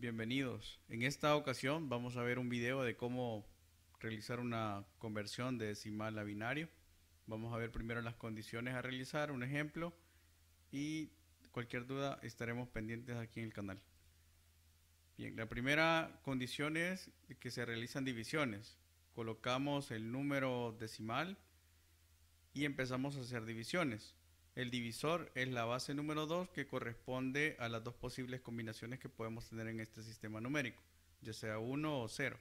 Bienvenidos. En esta ocasión vamos a ver un video de cómo realizar una conversión de decimal a binario. Vamos a ver primero las condiciones a realizar, un ejemplo y cualquier duda estaremos pendientes aquí en el canal. Bien, la primera condición es que se realizan divisiones. Colocamos el número decimal y empezamos a hacer divisiones. El divisor es la base número 2 que corresponde a las dos posibles combinaciones que podemos tener en este sistema numérico, ya sea 1 o 0.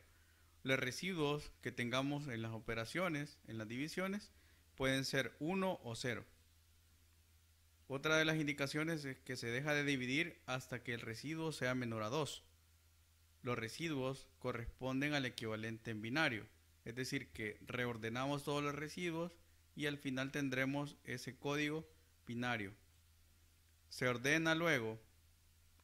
Los residuos que tengamos en las operaciones, en las divisiones, pueden ser 1 o 0. Otra de las indicaciones es que se deja de dividir hasta que el residuo sea menor a 2. Los residuos corresponden al equivalente en binario, es decir, que reordenamos todos los residuos y al final tendremos ese código binario. Se ordena luego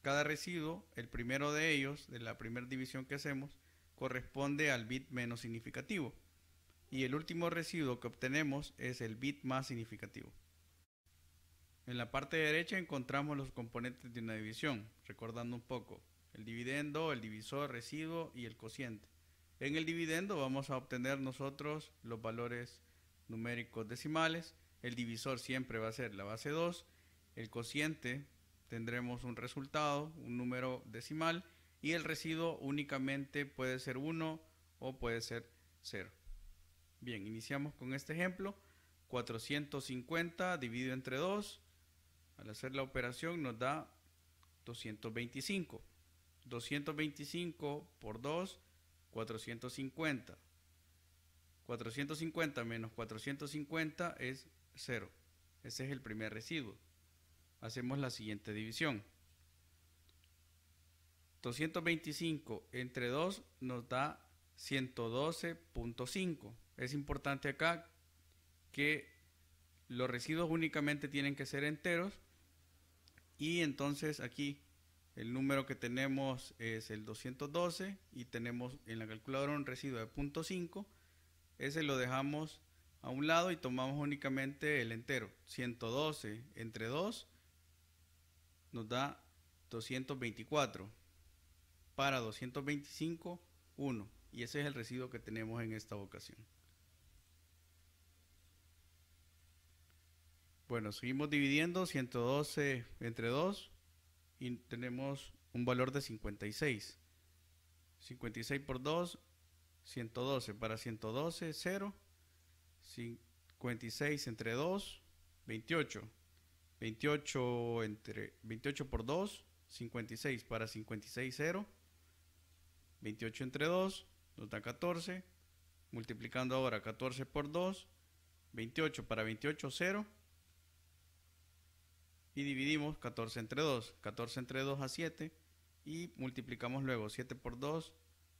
cada residuo, el primero de ellos, de la primera división que hacemos, corresponde al bit menos significativo. Y el último residuo que obtenemos es el bit más significativo. En la parte derecha encontramos los componentes de una división, recordando un poco, el dividendo, el divisor, residuo y el cociente. En el dividendo vamos a obtener nosotros los valores numéricos decimales el divisor siempre va a ser la base 2, el cociente tendremos un resultado, un número decimal, y el residuo únicamente puede ser 1 o puede ser 0. Bien, iniciamos con este ejemplo. 450 dividido entre 2, al hacer la operación nos da 225. 225 por 2, 450. 450 menos 450 es 0. Ese es el primer residuo. Hacemos la siguiente división. 225 entre 2 nos da 112.5. Es importante acá que los residuos únicamente tienen que ser enteros y entonces aquí el número que tenemos es el 212 y tenemos en la calculadora un residuo de 0.5. Ese lo dejamos a un lado y tomamos únicamente el entero. 112 entre 2 nos da 224. Para 225, 1. Y ese es el residuo que tenemos en esta ocasión. Bueno, seguimos dividiendo 112 entre 2 y tenemos un valor de 56. 56 por 2, 112. Para 112, 0 56 entre 2, 28. 28 entre 28 por 2, 56 para 56 0. 28 entre 2 nos da 14. Multiplicando ahora 14 por 2, 28 para 28 0. Y dividimos 14 entre 2, 14 entre 2 a 7 y multiplicamos luego 7 por 2,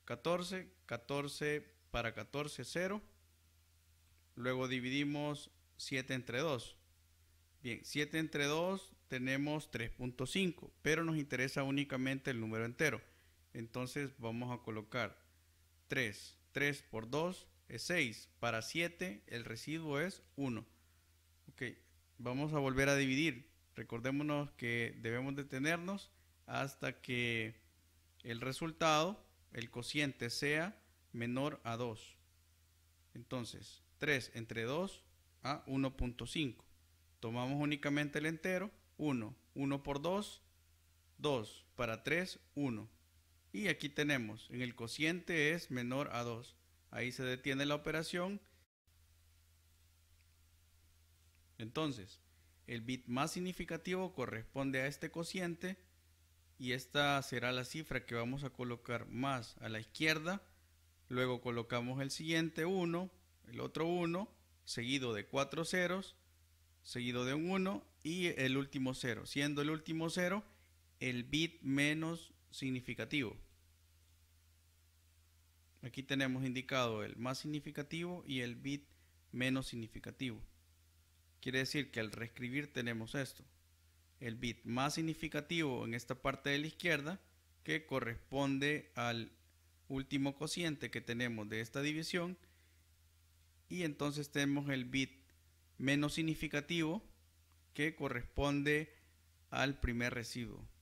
14, 14 para 14 0. Luego dividimos 7 entre 2. Bien, 7 entre 2 tenemos 3.5, pero nos interesa únicamente el número entero. Entonces vamos a colocar 3. 3 por 2 es 6. Para 7 el residuo es 1. Ok, vamos a volver a dividir. Recordémonos que debemos detenernos hasta que el resultado, el cociente, sea menor a 2. Entonces, 3 entre 2 a 1.5. Tomamos únicamente el entero, 1, 1 por 2, 2, para 3, 1. Y aquí tenemos, en el cociente es menor a 2. Ahí se detiene la operación. Entonces, el bit más significativo corresponde a este cociente y esta será la cifra que vamos a colocar más a la izquierda. Luego colocamos el siguiente 1, el otro 1, seguido de cuatro ceros, seguido de un 1 y el último cero, siendo el último cero el bit menos significativo. Aquí tenemos indicado el más significativo y el bit menos significativo. Quiere decir que al reescribir tenemos esto. El bit más significativo en esta parte de la izquierda que corresponde al último cociente que tenemos de esta división y entonces tenemos el bit menos significativo que corresponde al primer residuo.